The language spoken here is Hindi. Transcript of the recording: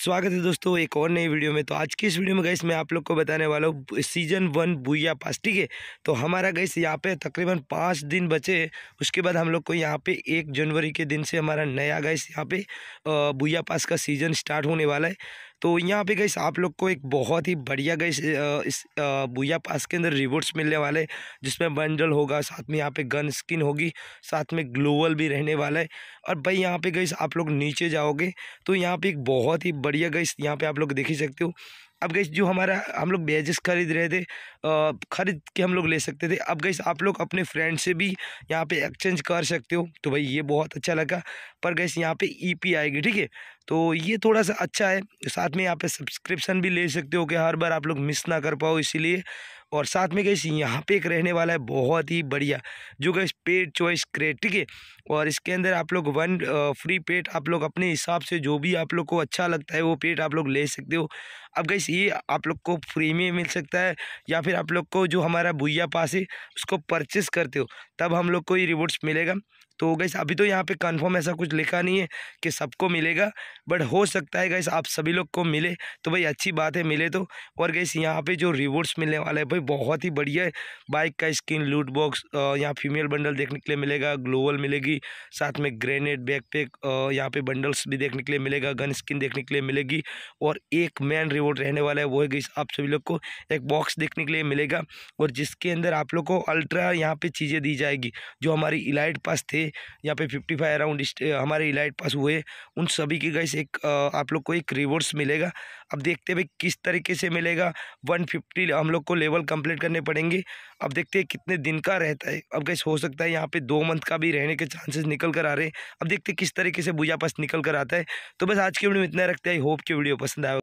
स्वागत है दोस्तों एक और नई वीडियो में तो आज की इस वीडियो में गैस मैं आप लोग को बताने वाला हूँ सीजन वन भूया पास ठीक है तो हमारा गैस यहाँ पे तकरीबन पाँच दिन बचे उसके बाद हम लोग को यहाँ पे एक जनवरी के दिन से हमारा नया गैस यहाँ पे भूया पास का सीज़न स्टार्ट होने वाला है तो यहाँ पे गई आप लोग को एक बहुत ही बढ़िया गई इस भूया पास के अंदर रिवॉर्ड्स मिलने वाले जिसमें बंडल होगा साथ में यहाँ पे गन स्किन होगी साथ में ग्लोवल भी रहने वाला है और भाई यहाँ पे गई आप लोग नीचे जाओगे तो यहाँ पे एक बहुत ही बढ़िया गई यहाँ पे आप लोग देख ही सकते हो अब गैस जो हमारा हम लोग बेजेस खरीद रहे थे खरीद के हम लोग ले सकते थे अब गई आप लोग अपने फ्रेंड से भी यहाँ पे एक्सचेंज कर सकते हो तो भाई ये बहुत अच्छा लगा पर गई यहाँ पे ईपी e आएगी ठीक है तो ये थोड़ा सा अच्छा है साथ में यहाँ पे सब्सक्रिप्शन भी ले सकते हो कि हर बार आप लोग मिस ना कर पाओ इसीलिए और साथ में गैस यहाँ पे एक रहने वाला है बहुत ही बढ़िया जो गई पेड चॉइस क्रेट ठीक है और इसके अंदर आप लोग वन फ्री पेट आप लोग अपने हिसाब से जो भी आप लोग को अच्छा लगता है वो पेट आप लोग ले सकते हो अब गई ये आप लोग को फ्री में मिल सकता है या फिर आप लोग को जो हमारा भुया पास है उसको परचेस करते हो तब हम लोग को ये रिवॉर्ड्स मिलेगा तो गैस अभी तो यहाँ पे कंफर्म ऐसा कुछ लिखा नहीं है कि सबको मिलेगा बट हो सकता है गैस आप सभी लोग को मिले तो भाई अच्छी बात है मिले तो और गैस यहाँ पे जो रिवॉर्ड्स मिलने वाला है भाई बहुत ही बढ़िया है बाइक का स्किन लूट बॉक्स यहाँ फीमेल बंडल देखने के लिए मिलेगा ग्लोवल मिलेगी साथ में ग्रेनेड बैक पैक यहाँ पे बंडल्स भी देखने के लिए मिलेगा गन स्किन देखने के लिए मिलेगी और एक मेन रिवॉर्ड रहने वाला है वो है गैस आप सभी लोग को एक बॉक्स देखने के लिए मिलेगा और जिसके अंदर आप लोग को अल्ट्रा यहाँ पे चीज़ें दी जाएगी जो हमारी इलाइट पास थे यहाँ पे फाइव अराउंड हमारे इलाइट पास हुए उन सभी की गैस एक आप लोग को एक रिवॉर्ड्स मिलेगा अब देखते भाई किस तरीके से मिलेगा फिफ्टी हम लोग को लेवल कंप्लीट करने पड़ेंगे अब देखते हैं कितने दिन का रहता है अब गैस हो सकता है यहाँ पे दो मंथ का भी रहने के चांसेस निकल कर आ रहे हैं अब देखते किस तरीके से बुझा पास निकल कर आता है तो बस आज की वीडियो में इतना रखते हैं होप की वीडियो पसंद आए